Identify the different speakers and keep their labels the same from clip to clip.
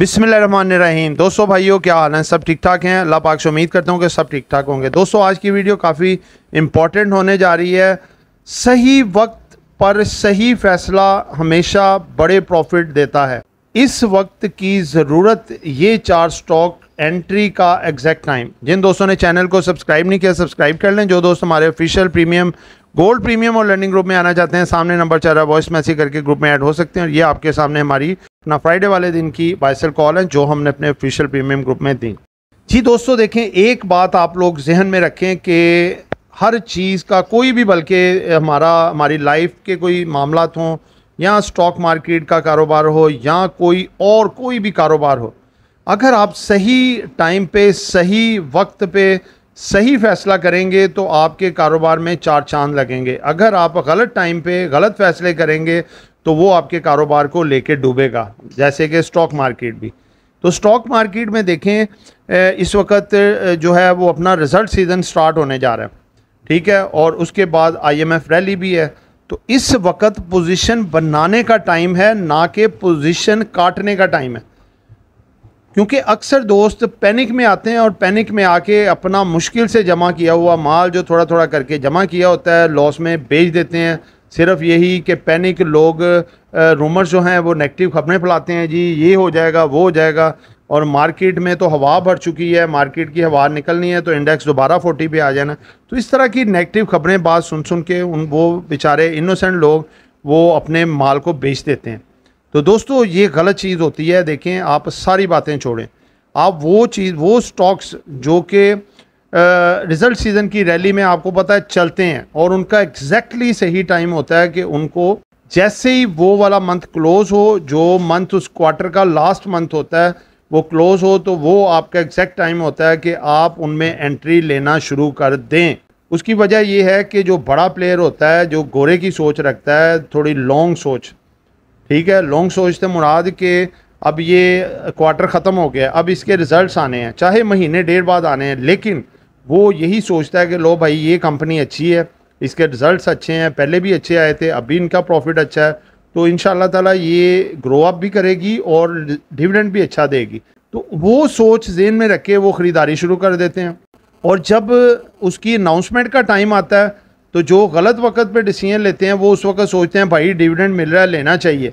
Speaker 1: बिसमीम दोस्तों भाइयों क्या हाल है सब ठीक ठाक हैं अल्लाह पाक से उम्मीद करता हूँ कि सब ठीक ठाक होंगे दोस्तों आज की वीडियो काफ़ी इम्पॉर्टेंट होने जा रही है सही वक्त पर सही फैसला हमेशा बड़े प्रॉफिट देता है इस वक्त की ज़रूरत ये चार स्टॉक एंट्री का एग्जैक्ट टाइम जिन दोस्तों ने चैनल को सब्सक्राइब नहीं किया सब्सक्राइब कर लें जो दोस्त हमारे ऑफिशियल प्रीमियम गोल्ड प्रीमियम और लर्निंग ग्रुप में आना चाहते हैं सामने नंबर चल रहा है वॉइस मैसेज करके ग्रुप में ऐड हो सकते हैं और ये आपके सामने हमारी ना फ्राइडे वाले दिन की बाइसल कॉल है जो हमने अपने ऑफिशियल प्रीमियम ग्रुप में दी जी दोस्तों देखें एक बात आप लोग जहन में रखें कि हर चीज़ का कोई भी बल्कि हमारा हमारी लाइफ के कोई मामला हों या स्टॉक मार्केट का कारोबार हो या कोई और कोई भी कारोबार हो अगर आप सही टाइम पे सही वक्त पे सही फैसला करेंगे तो आपके कारोबार में चार चांद लगेंगे अगर आप गलत टाइम पे गलत फैसले करेंगे तो वो आपके कारोबार को लेके डूबेगा जैसे कि स्टॉक मार्केट भी तो स्टॉक मार्केट में देखें इस वक्त जो है वो अपना रिज़ल्ट सीज़न स्टार्ट होने जा रहा है ठीक है और उसके बाद आईएमएफ रैली भी है तो इस वक्त पोजीशन बनाने का टाइम है ना कि पोजीशन काटने का टाइम है क्योंकि अक्सर दोस्त पैनिक में आते हैं और पैनिक में आके अपना मुश्किल से जमा किया हुआ माल जो थोड़ा थोड़ा करके जमा किया होता है लॉस में बेच देते हैं सिर्फ यही कि पैनिक लोग रूमर्स जो हैं वो नेगेटिव खबरें फैलाते हैं जी ये हो जाएगा वो हो जाएगा और मार्केट में तो हवा भर चुकी है मार्केट की हवा निकलनी है तो इंडेक्स दोबारा फोर्टी पे आ जाना तो इस तरह की नेगेटिव खबरें बात सुन सुन के उन वो बेचारे इनोसेंट लोग वो अपने माल को बेच देते हैं तो दोस्तों ये गलत चीज़ होती है देखें आप सारी बातें छोड़ें आप वो चीज़ वो स्टॉक्स जो कि रिज़ल्ट सीज़न की रैली में आपको पता है चलते हैं और उनका एग्जैक्टली सही टाइम होता है कि उनको जैसे ही वो वाला मंथ क्लोज़ हो जो मंथ उस क्वार्टर का लास्ट मंथ होता है वो क्लोज़ हो तो वो आपका एग्जैक्ट टाइम होता है कि आप उनमें एंट्री लेना शुरू कर दें उसकी वजह ये है कि जो बड़ा प्लेयर होता है जो गोरे की सोच रखता है थोड़ी लॉन्ग सोच ठीक है लॉन्ग सोचते मुराद के अब ये क्वार्टर ख़त्म हो गया अब इसके रिज़ल्ट आने हैं चाहे महीने डेढ़ बाद आने हैं लेकिन वो यही सोचता है कि लो भाई ये कंपनी अच्छी है इसके रिज़ल्ट्स अच्छे हैं पहले भी अच्छे आए थे अब भी इनका प्रॉफिट अच्छा है तो इन ताला ये ग्रो अप भी करेगी और डिविडेंड भी अच्छा देगी तो वो सोच जेन में रख के वो ख़रीदारी शुरू कर देते हैं और जब उसकी अनाउंसमेंट का टाइम आता है तो जो गलत वक्त पे डिसीजन लेते हैं वो उस वक्त सोचते हैं भाई डिविडेंड मिल रहा है लेना चाहिए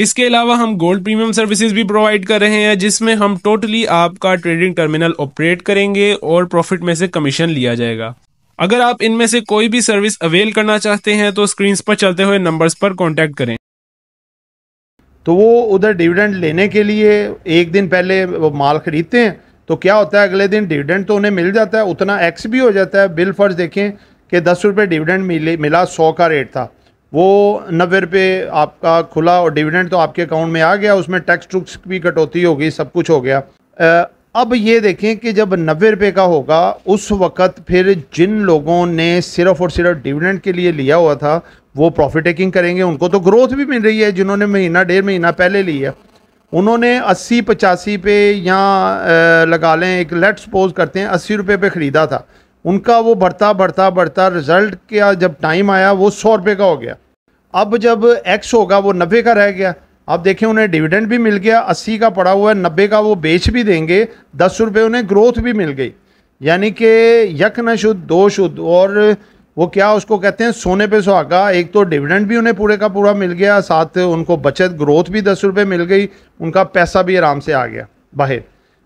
Speaker 2: इसके अलावा हम गोल्ड प्रीमियम सर्विसेज भी प्रोवाइड कर रहे हैं जिसमें हम टोटली आपका ट्रेडिंग टर्मिनल ऑपरेट करेंगे और प्रॉफिट में से कमीशन लिया जाएगा अगर आप इनमें से कोई भी सर्विस अवेल करना चाहते हैं तो स्क्रीन पर चलते हुए नंबर्स पर कॉन्टैक्ट करें
Speaker 1: तो वो उधर डिविडेंड लेने के लिए एक दिन पहले वो माल खरीदते हैं तो क्या होता है अगले दिन डिविडेंड तो उन्हें मिल जाता है उतना एक्स भी हो जाता है बिल फर्ज देखें कि दस रुपये डिविडेंड मिले मिला सौ का रेट था वो नब्बे रुपये आपका खुला और डिविडेंड तो आपके अकाउंट में आ गया उसमें टैक्स टुक्स भी कटौती होगी सब कुछ हो गया अब ये देखें कि जब नब्बे रुपये का होगा उस वक़्त फिर जिन लोगों ने सिर्फ और सिर्फ डिविडेंड के लिए लिया हुआ था वो प्रॉफिट टेकिंग करेंगे उनको तो ग्रोथ भी मिल रही है जिन्होंने महीना डेढ़ महीना पहले ली है उन्होंने अस्सी पचासी पे या लगा लें एक लेट सपोज करते हैं अस्सी रुपये पे ख़रीदा था उनका वो बढ़ता बढ़ता बढ़ता रिज़ल्ट का जब टाइम आया वो सौ रुपये का हो गया अब जब एक्स होगा वो नब्बे का रह गया अब देखें उन्हें डिविडेंड भी मिल गया अस्सी का पड़ा हुआ है नब्बे का वो बेच भी देंगे दस रुपये उन्हें ग्रोथ भी मिल गई यानी कि यक न शुद्ध दो शुद्ध और वो क्या उसको कहते हैं सोने पे सुहागा एक तो डिविडेंड भी उन्हें पूरे का पूरा मिल गया साथ उनको बचत ग्रोथ भी दस रुपये मिल गई उनका पैसा भी आराम से आ गया बाहर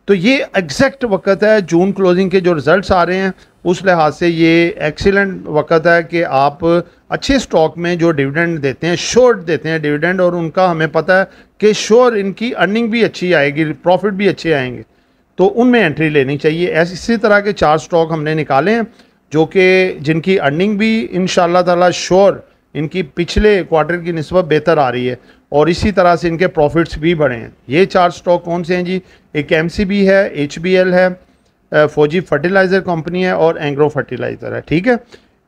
Speaker 1: तो ये एग्जैक्ट वक्त है जून क्लोजिंग के जो रिज़ल्ट्स आ रहे हैं उस लिहाज से ये एक्सीलेंट वक्त है कि आप अच्छे स्टॉक में जो डिविडेंड देते हैं शोर देते हैं डिविडेंड और उनका हमें पता है कि श्योर इनकी अर्निंग भी अच्छी आएगी प्रॉफिट भी अच्छे आएंगे तो उनमें एंट्री लेनी चाहिए ऐसे इसी तरह के चार स्टॉक हमने निकाले हैं जो कि जिनकी अर्निंग भी इन शोर इनकी पिछले क्वार्टर की नस्बत बेहतर आ रही है और इसी तरह से इनके प्रॉफिट्स भी बढ़े हैं ये चार स्टॉक कौन से हैं जी एक एम है एच है फौजी फर्टिलाइज़र कंपनी है और एंग्रो फर्टिलाइज़र है ठीक है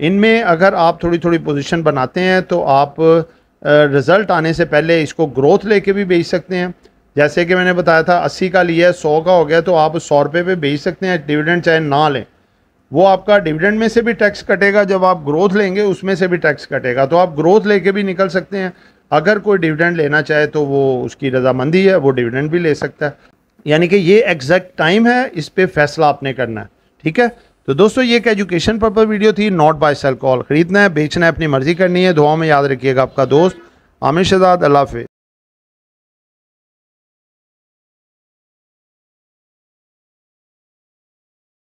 Speaker 1: इनमें अगर आप थोड़ी थोड़ी पोजीशन बनाते हैं तो आप रिज़ल्ट आने से पहले इसको ग्रोथ लेके भी बेच सकते हैं जैसे कि मैंने बताया था अस्सी का लिया है सौ का हो गया तो आप सौ रुपये पे बेच सकते हैं डिविडेंड चाहे ना लें वो आपका डिविडेंड में से भी टैक्स कटेगा जब आप ग्रोथ लेंगे उसमें से भी टैक्स कटेगा तो आप ग्रोथ लेके भी निकल सकते हैं अगर कोई डिविडेंड लेना चाहे तो वो उसकी रजामंदी है वो डिविडेंड भी ले सकता है यानी कि ये एग्जैक्ट टाइम है इस पर फैसला आपने करना है ठीक है तो दोस्तों ये एक एजुकेशन पर वीडियो थी नॉट बाय सेल कॉल खरीदना है बेचना है अपनी मर्जी करनी है दुआ में याद रखिएगा आपका दोस्त आमिर शजाद अल्लाह